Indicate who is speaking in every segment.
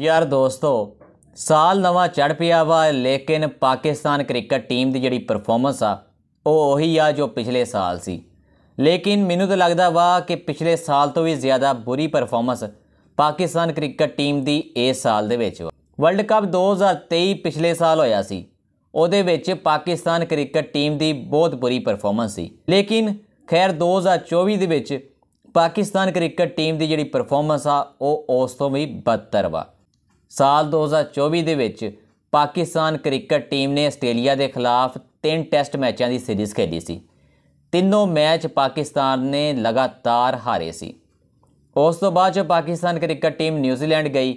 Speaker 1: ਯਾਰ ਦੋਸਤੋ ਸਾਲ ਨਵਾਂ ਚੜ ਪਿਆ ਵਾ ਲੇਕਿਨ ਪਾਕਿਸਤਾਨ ਕ੍ਰਿਕਟ ਟੀਮ ਦੀ ਜਿਹੜੀ ਪਰਫਾਰਮੈਂਸ ਆ ਉਹ ਉਹੀ ਆ ਜੋ ਪਿਛਲੇ ਸਾਲ ਸੀ ਲੇਕਿਨ ਮੈਨੂੰ ਤਾਂ ਲੱਗਦਾ ਵਾ ਕਿ ਪਿਛਲੇ ਸਾਲ ਤੋਂ ਵੀ ਜ਼ਿਆਦਾ ਬੁਰੀ ਪਰਫਾਰਮੈਂਸ ਪਾਕਿਸਤਾਨ ਕ੍ਰਿਕਟ ਟੀਮ ਦੀ ਇਸ ਸਾਲ ਦੇ ਵਿੱਚ ਵਰਲਡ ਕੱਪ 2023 ਪਿਛਲੇ ਸਾਲ ਹੋਇਆ ਸੀ ਉਹਦੇ ਵਿੱਚ ਪਾਕਿਸਤਾਨ ਕ੍ਰਿਕਟ ਟੀਮ ਦੀ ਬਹੁਤ ਬੁਰੀ ਪਰਫਾਰਮੈਂਸ ਸੀ ਲੇਕਿਨ ਖੈਰ 2024 ਦੇ ਵਿੱਚ ਪਾਕਿਸਤਾਨ ਕ੍ਰਿਕਟ ਟੀਮ ਦੀ ਜਿਹੜੀ ਪਰਫਾਰਮੈਂਸ ਆ ਉਹ ਉਸ ਤੋਂ ਵੀ ਬਦਤਰ ਵਾ ਸਾਲ 2024 ਦੇ ਵਿੱਚ ਪਾਕਿਸਤਾਨ ਕ੍ਰਿਕਟ ਟੀਮ ਨੇ ਆਸਟ੍ਰੇਲੀਆ ਦੇ ਖਿਲਾਫ ਤਿੰਨ ਟੈਸਟ ਮੈਚਾਂ ਦੀ ਸੀਰੀਜ਼ ਖੇਡੀ ਸੀ ਤਿੰਨੋਂ ਮੈਚ ਪਾਕਿਸਤਾਨ ਨੇ ਲਗਾਤਾਰ ਹਾਰੇ ਸੀ ਉਸ ਤੋਂ ਬਾਅਦ ਜੋ ਪਾਕਿਸਤਾਨ ਕ੍ਰਿਕਟ ਟੀਮ ਨਿਊਜ਼ੀਲੈਂਡ ਗਈ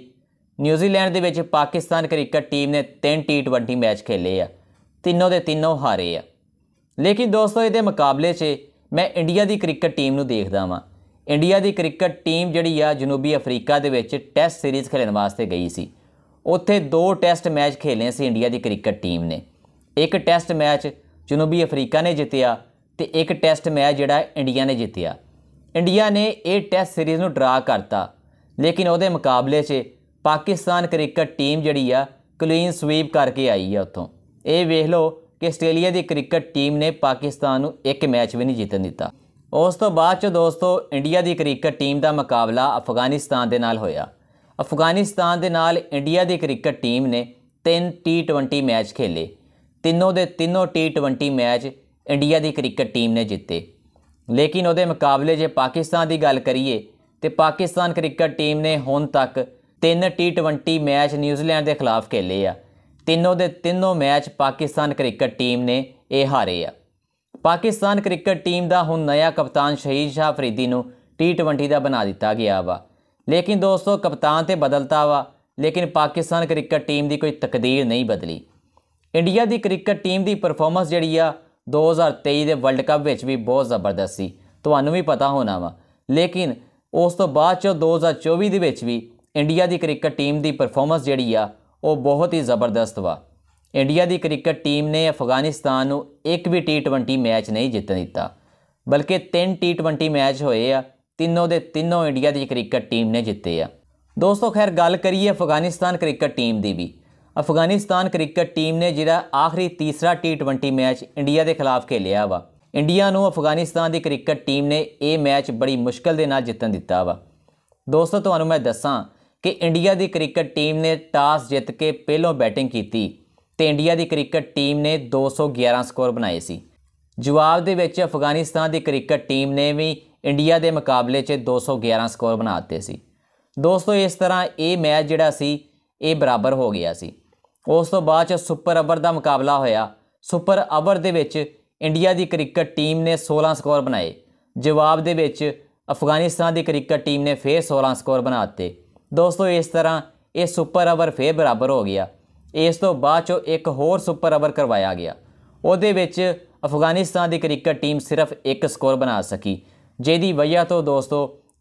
Speaker 1: ਨਿਊਜ਼ੀਲੈਂਡ ਦੇ ਵਿੱਚ ਪਾਕਿਸਤਾਨ ਕ੍ਰਿਕਟ ਟੀਮ ਨੇ ਤਿੰਨ ਟੀ20 ਮੈਚ ਖੇਲੇ ਆ ਤਿੰਨੋਂ ਦੇ ਤਿੰਨੋਂ ਹਾਰੇ ਆ ਲੇਕਿਨ ਦੋਸਤੋ ਇਹਦੇ ਮੁਕਾਬਲੇ 'ਚ ਮੈਂ ਇੰਡੀਆ ਦੀ ਕ੍ਰਿਕਟ ਟੀਮ ਨੂੰ ਦੇਖਦਾ ਵਾਂ ਇੰਡੀਆ ਦੀ ਕ੍ਰਿਕਟ ਟੀਮ ਜਿਹੜੀ ਆ ਜਨੂਬੀ ਅਫਰੀਕਾ ਦੇ ਵਿੱਚ ਟੈਸਟ ਸੀਰੀਜ਼ ਖੇਡਣ ਵਾਸਤੇ ਗਈ ਸੀ ਉੱਥੇ ਦੋ ਟੈਸਟ ਮੈਚ ਖੇਲੇ ਸੀ ਇੰਡੀਆ ਦੀ ਕ੍ਰਿਕਟ ਟੀਮ ਨੇ ਇੱਕ ਟੈਸਟ ਮੈਚ ਜਨੂਬੀ ਅਫਰੀਕਾ ਨੇ ਜਿੱਤਿਆ ਤੇ ਇੱਕ ਟੈਸਟ ਮੈਚ ਜਿਹੜਾ ਇੰਡੀਆ ਨੇ ਜਿੱਤਿਆ ਇੰਡੀਆ ਨੇ ਇਹ ਟੈਸਟ ਸੀਰੀਜ਼ ਨੂੰ ਡਰਾ ਕਰਤਾ ਲੇਕਿਨ ਉਹਦੇ ਮੁਕਾਬਲੇ 'ਚ ਪਾਕਿਸਤਾਨ ਕ੍ਰਿਕਟ ਟੀਮ ਜਿਹੜੀ ਆ ਕਲੀਨ ਸਵੀਪ ਕਰਕੇ ਆਈ ਆ ਉੱਥੋਂ ਇਹ ਵੇਖ ਲਓ ਕਿ ਆਸਟ੍ਰੇਲੀਆ ਦੀ ਕ੍ਰਿਕਟ ਟੀਮ ਨੇ ਪਾਕਿਸਤਾਨ ਨੂੰ ਇੱਕ ਮੈਚ ਵੀ ਨਹੀਂ ਜਿੱਤਣ ਦਿੱਤਾ ਉਸ ਤੋਂ ਬਾਅਦ ਚ ਦੋਸਤੋ ਇੰਡੀਆ ਦੀ ਕ੍ਰਿਕਟ ਟੀਮ ਦਾ ਮੁਕਾਬਲਾ ਅਫਗਾਨਿਸਤਾਨ ਦੇ ਨਾਲ ਹੋਇਆ ਅਫਗਾਨਿਸਤਾਨ ਦੇ ਨਾਲ ਇੰਡੀਆ ਦੀ ਕ੍ਰਿਕਟ ਟੀਮ ਨੇ ਤਿੰਨ T20 ਮੈਚ ਖੇਲੇ ਤਿੰਨੋਂ ਦੇ ਤਿੰਨੋਂ T20 ਮੈਚ ਇੰਡੀਆ ਦੀ ਕ੍ਰਿਕਟ ਟੀਮ ਨੇ ਜਿੱਤੇ ਲੇਕਿਨ ਉਹਦੇ ਮੁਕਾਬਲੇ ਜੇ ਪਾਕਿਸਤਾਨ ਦੀ ਗੱਲ ਕਰੀਏ ਤੇ ਪਾਕਿਸਤਾਨ ਕ੍ਰਿਕਟ ਟੀਮ ਨੇ ਹੁਣ ਤੱਕ ਤਿੰਨ T20 ਮੈਚ ਨਿਊਜ਼ੀਲੈਂਡ ਦੇ ਖਿਲਾਫ ਖੇਲੇ ਆ ਤਿੰਨੋਂ ਦੇ ਤਿੰਨੋਂ ਮੈਚ ਪਾਕਿਸਤਾਨ ਕ੍ਰਿਕਟ ਟੀਮ ਨੇ ਇਹ ਹਾਰੇ ਆ ਪਾਕਿਸਤਾਨ ਕ੍ਰਿਕਟ ਟੀਮ ਦਾ ਹੁਣ ਨਵਾਂ ਕਪਤਾਨ ਸ਼ਹੀਦ ਸ਼ਾਹ ਫਰੀਦੀ ਨੂੰ T20 ਦਾ ਬਣਾ ਦਿੱਤਾ ਗਿਆ ਵਾ ਲੇਕਿਨ ਦੋਸਤੋ ਕਪਤਾਨ ਤੇ ਬਦਲਤਾ ਵਾ ਲੇਕਿਨ ਪਾਕਿਸਤਾਨ ਕ੍ਰਿਕਟ ਟੀਮ ਦੀ ਕੋਈ ਤਕਦੀਰ ਨਹੀਂ ਬਦਲੀ ਇੰਡੀਆ ਦੀ ਕ੍ਰਿਕਟ ਟੀਮ ਦੀ ਪਰਫਾਰਮੈਂਸ ਜਿਹੜੀ ਆ 2023 ਦੇ ਵਰਲਡ ਕੱਪ ਵਿੱਚ ਵੀ ਬਹੁਤ ਜ਼ਬਰਦਸਤ ਸੀ ਤੁਹਾਨੂੰ ਵੀ ਪਤਾ ਹੋਣਾ ਵਾ ਲੇਕਿਨ ਉਸ ਤੋਂ ਬਾਅਦ ਚ 2024 ਦੇ ਵਿੱਚ ਵੀ ਇੰਡੀਆ ਦੀ ਕ੍ਰਿਕਟ ਟੀਮ ਦੀ ਪਰਫਾਰਮੈਂਸ ਜਿਹੜੀ ਆ ਉਹ ਬਹੁਤ ਹੀ ਜ਼ਬਰਦਸਤ ਵਾ ਇੰਡੀਆ ਦੀ ਕ੍ਰਿਕਟ ਟੀਮ ਨੇ ਅਫਗਾਨਿਸਤਾਨ ਨੂੰ ਇੱਕ ਵੀ ਟੀ20 ਮੈਚ ਨਹੀਂ ਜਿੱਤਣ ਦਿੱਤਾ ਬਲਕਿ ਤਿੰਨ ਟੀ20 ਮੈਚ ਹੋਏ ਆ ਤਿੰਨੋਂ ਦੇ ਤਿੰਨੋਂ ਇੰਡੀਆ ਦੀ ਕ੍ਰਿਕਟ ਟੀਮ ਨੇ ਜਿੱਤੇ ਆ ਦੋਸਤੋ ਖੈਰ ਗੱਲ ਕਰੀਏ ਅਫਗਾਨਿਸਤਾਨ ਕ੍ਰਿਕਟ ਟੀਮ ਦੀ ਵੀ ਅਫਗਾਨਿਸਤਾਨ ਕ੍ਰਿਕਟ ਟੀਮ ਨੇ ਜਿਹੜਾ ਆਖਰੀ ਤੀਸਰਾ ਟੀ20 ਮੈਚ ਇੰਡੀਆ ਦੇ ਖਿਲਾਫ ਖੇਲਿਆ ਵਾ ਇੰਡੀਆ ਨੂੰ ਅਫਗਾਨਿਸਤਾਨ ਦੀ ਕ੍ਰਿਕਟ ਟੀਮ ਨੇ ਇਹ ਮੈਚ ਬੜੀ ਮੁਸ਼ਕਲ ਦੇ ਨਾਲ ਜਿੱਤਣ ਦਿੱਤਾ ਵਾ ਦੋਸਤੋ ਤੁਹਾਨੂੰ ਮੈਂ ਦੱਸਾਂ ਕਿ ਇੰਡੀਆ ਦੀ ਕ੍ਰਿਕਟ ਟੀਮ ਨੇ ਟਾਸ ਜਿੱਤ ਕੇ ਪਹਿਲੋਂ ਬੈਟਿੰਗ ਕੀਤੀ ਤੇ ਇੰਡੀਆ ਦੀ ਕ੍ਰਿਕਟ ਟੀਮ ਨੇ 211 ਸਕੋਰ ਬਣਾਏ ਸੀ ਜਵਾਬ ਦੇ ਵਿੱਚ ਅਫਗਾਨਿਸਤਾਨ ਦੀ ਕ੍ਰਿਕਟ ਟੀਮ ਨੇ ਵੀ ਇੰਡੀਆ ਦੇ ਮੁਕਾਬਲੇ 'ਚ 211 ਸਕੋਰ ਬਣਾ ਦਿੱਤੇ ਸੀ ਦੋਸਤੋ ਇਸ ਤਰ੍ਹਾਂ ਇਹ ਮੈਚ ਜਿਹੜਾ ਸੀ ਇਹ ਬਰਾਬਰ ਹੋ ਗਿਆ ਸੀ ਉਸ ਤੋਂ ਬਾਅਦ 'ਚ ਸੁਪਰ ਓਵਰ ਦਾ ਮੁਕਾਬਲਾ ਹੋਇਆ ਸੁਪਰ ਓਵਰ ਦੇ ਵਿੱਚ ਇੰਡੀਆ ਦੀ ਕ੍ਰਿਕਟ ਟੀਮ ਨੇ 16 ਸਕੋਰ ਬਣਾਏ ਜਵਾਬ ਦੇ ਵਿੱਚ ਅਫਗਾਨਿਸਤਾਨ ਦੀ ਕ੍ਰਿਕਟ ਟੀਮ ਨੇ ਫੇਰ 16 ਸਕੋਰ ਬਣਾ ਦਿੱਤੇ ਦੋਸਤੋ ਇਸ ਤਰ੍ਹਾਂ ਇਹ ਸੁਪਰ ਓਵਰ ਫੇਰ ਬਰਾਬਰ ਹੋ ਗਿਆ ਇਸ ਤੋਂ ਬਾਅਦ ਚੋ ਇੱਕ ਹੋਰ ਸੁਪਰ ਓਵਰ ਕਰਵਾਇਆ ਗਿਆ ਉਹਦੇ ਵਿੱਚ ਅਫਗਾਨਿਸਤਾਨ ਦੀ ਕ੍ਰਿਕਟ ਟੀਮ ਸਿਰਫ ਇੱਕ ਸਕੋਰ ਬਣਾ ਸਕੀ ਜਿਹਦੀ ਵਜ੍ਹਾ ਤੋਂ ਦੋਸਤੋ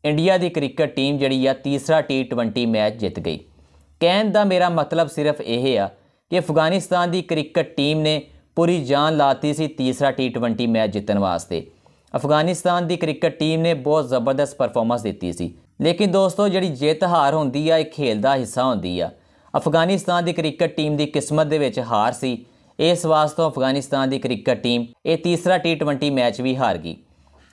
Speaker 1: ਇੰਡੀਆ ਦੀ ਕ੍ਰਿਕਟ ਟੀਮ ਜਿਹੜੀ ਆ ਤੀਸਰਾ T20 ਮੈਚ ਜਿੱਤ ਗਈ ਕਹਿਣ ਦਾ ਮੇਰਾ ਮਤਲਬ ਸਿਰਫ ਇਹ ਆ ਕਿ ਅਫਗਾਨਿਸਤਾਨ ਦੀ ਕ੍ਰਿਕਟ ਟੀਮ ਨੇ ਪੂਰੀ ਜਾਨ ਲਾਤੀ ਸੀ ਤੀਸਰਾ T20 ਮੈਚ ਜਿੱਤਣ ਵਾਸਤੇ ਅਫਗਾਨਿਸਤਾਨ ਦੀ ਕ੍ਰਿਕਟ ਟੀਮ ਨੇ ਬਹੁਤ ਜ਼ਬਰਦਸਤ ਪਰਫਾਰਮੈਂਸ ਦਿੱਤੀ ਸੀ ਲੇਕਿਨ ਦੋਸਤੋ ਜਿਹੜੀ ਜਿੱਤ ਹਾਰ ਹੁੰਦੀ ਆ ਇਹ ਖੇਲ ਦਾ ਹਿੱਸਾ ਹੁੰਦੀ ਆ ਅਫਗਾਨਿਸਤਾਨ ਦੀ ਕ੍ਰਿਕਟ ਟੀਮ ਦੀ ਕਿਸਮਤ ਦੇ ਵਿੱਚ ਹਾਰ ਸੀ ਇਸ ਵਾਸਤੇ ਅਫਗਾਨਿਸਤਾਨ ਦੀ ਕ੍ਰਿਕਟ ਟੀਮ ਇਹ ਤੀਸਰਾ T20 ਮੈਚ ਵੀ ਹਾਰ ਗਈ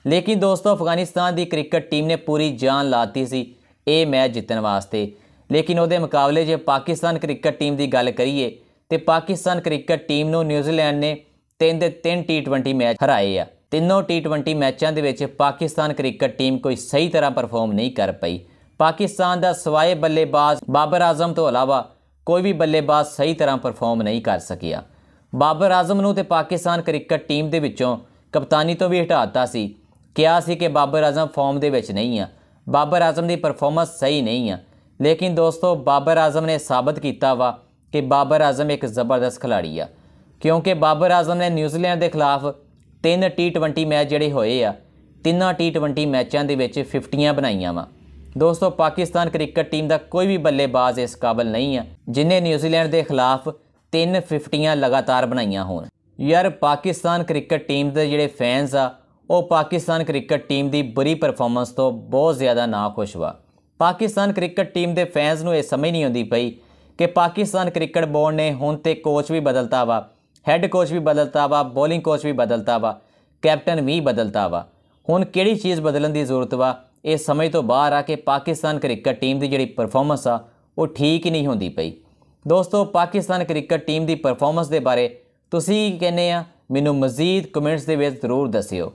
Speaker 1: ਲੇਕਿਨ ਦੋਸਤੋ ਅਫਗਾਨਿਸਤਾਨ ਦੀ ਕ੍ਰਿਕਟ ਟੀਮ ਨੇ ਪੂਰੀ ਜਾਨ ਲਾਤੀ ਸੀ ਇਹ ਮੈਚ ਜਿੱਤਣ ਵਾਸਤੇ ਲੇਕਿਨ ਉਹਦੇ ਮੁਕਾਬਲੇ ਜੇ ਪਾਕਿਸਤਾਨ ਕ੍ਰਿਕਟ ਟੀਮ ਦੀ ਗੱਲ ਕਰੀਏ ਤੇ ਪਾਕਿਸਤਾਨ ਕ੍ਰਿਕਟ ਟੀਮ ਨੂੰ ਨਿਊਜ਼ੀਲੈਂਡ ਨੇ 3 ਦੇ 3 T20 ਮੈਚ ਹਰਾਏ ਆ ਤਿੰਨੋਂ T20 ਮੈਚਾਂ ਦੇ ਵਿੱਚ ਪਾਕਿਸਤਾਨ ਕ੍ਰਿਕਟ ਟੀਮ ਕੋਈ ਸਹੀ ਤਰ੍ਹਾਂ ਪਰਫਾਰਮ ਨਹੀਂ ਕਰ ਪਈ ਪਾਕਿਸਤਾਨ ਦਾ ਸਵਾਏ ਬੱਲੇਬਾਜ਼ ਬਾਬਰ ਆਜ਼ਮ ਤੋਂ ਇਲਾਵਾ ਕੋਈ ਵੀ ਬੱਲੇਬਾਜ਼ ਸਹੀ ਤਰ੍ਹਾਂ ਪਰਫਾਰਮ ਨਹੀਂ ਕਰ ਸਕਿਆ ਬਾਬਰ ਆਜ਼ਮ ਨੂੰ ਤੇ ਪਾਕਿਸਤਾਨ ਕ੍ਰਿਕਟ ਟੀਮ ਦੇ ਵਿੱਚੋਂ ਕਪਤਾਨੀ ਤੋਂ ਵੀ ਹਟਾਤਾ ਸੀ ਕਿਹਾ ਸੀ ਕਿ ਬਾਬਰ ਆਜ਼ਮ ਫਾਰਮ ਦੇ ਵਿੱਚ ਨਹੀਂ ਆ ਬਾਬਰ ਆਜ਼ਮ ਦੀ ਪਰਫਾਰਮੈਂਸ ਸਹੀ ਨਹੀਂ ਆ ਲੇਕਿਨ ਦੋਸਤੋ ਬਾਬਰ ਆਜ਼ਮ ਨੇ ਸਾਬਤ ਕੀਤਾ ਵਾ ਕਿ ਬਾਬਰ ਆਜ਼ਮ ਇੱਕ ਜ਼ਬਰਦਸਤ ਖਿਲਾੜੀ ਆ ਕਿਉਂਕਿ ਬਾਬਰ ਆਜ਼ਮ ਨੇ ਨਿਊਜ਼ੀਲੈਂਡ ਦੇ ਖਿਲਾਫ ਤਿੰਨ T20 ਮੈਚ ਜਿਹੜੇ ਹੋਏ ਆ ਤਿੰਨਾਂ T20 ਮੈਚਾਂ ਦੇ ਵਿੱਚ 50ਆਂ ਬਣਾਈਆਂ ਵਾ ਦੋਸਤੋ ਪਾਕਿਸਤਾਨ ਕ੍ਰਿਕਟ ਟੀਮ ਦਾ ਕੋਈ ਵੀ ਬੱਲੇਬਾਜ਼ ਇਸ ਕਾਬਲ ਨਹੀਂ ਹੈ ਜਿਨੇ ਨਿਊਜ਼ੀਲੈਂਡ ਦੇ ਖਿਲਾਫ ਤਿੰਨ 50ਆਂ ਲਗਾਤਾਰ ਬਣਾਈਆਂ ਹੋਣ ਯਾਰ ਪਾਕਿਸਤਾਨ ਕ੍ਰਿਕਟ ਟੀਮ ਦੇ ਜਿਹੜੇ ਫੈਨਸ ਆ ਉਹ ਪਾਕਿਸਤਾਨ ਕ੍ਰਿਕਟ ਟੀਮ ਦੀ ਬੁਰੀ ਪਰਫਾਰਮੈਂਸ ਤੋਂ ਬਹੁਤ ਜ਼ਿਆਦਾ ਨਾਖੁਸ਼ ਵਾ ਪਾਕਿਸਤਾਨ ਕ੍ਰਿਕਟ ਟੀਮ ਦੇ ਫੈਨਸ ਨੂੰ ਇਹ ਸਮਝ ਨਹੀਂ ਆਉਂਦੀ ਪਈ ਕਿ ਪਾਕਿਸਤਾਨ ਕ੍ਰਿਕਟ ਬੋਰਡ ਨੇ ਹੁਣ ਤੇ ਕੋਚ ਵੀ ਬਦਲਤਾ ਵਾ ਹੈੱਡ ਕੋਚ ਵੀ ਬਦਲਤਾ ਵਾ ਬੋਲਿੰਗ ਕੋਚ ਵੀ ਬਦਲਤਾ ਵਾ ਕੈਪਟਨ ਵੀ ਬਦਲਤਾ ਵਾ ਹੁਣ ਕਿਹੜੀ ਚੀਜ਼ ਬਦਲਣ ਦੀ ਜ਼ਰੂਰਤ ਵਾ ਇਹ ਸਮਝ ਤੋਂ ਬਾਹਰ ਆ ਕੇ ਪਾਕਿਸਤਾਨ ਕ੍ਰਿਕਟ ਟੀਮ ਦੀ ਜਿਹੜੀ ਪਰਫਾਰਮੈਂਸ ਆ ਉਹ ਠੀਕ ਹੀ ਨਹੀਂ ਹੁੰਦੀ ਪਈ ਦੋਸਤੋ ਪਾਕਿਸਤਾਨ ਕ੍ਰਿਕਟ ਟੀਮ ਦੀ ਪਰਫਾਰਮੈਂਸ ਦੇ ਬਾਰੇ ਤੁਸੀਂ ਕੀ ਕਹਿੰਦੇ ਆ ਮੈਨੂੰ ਮਜ਼ੀਦ ਕਮੈਂਟਸ ਦੇ ਵਿੱਚ ਜ਼ਰੂਰ ਦੱਸਿਓ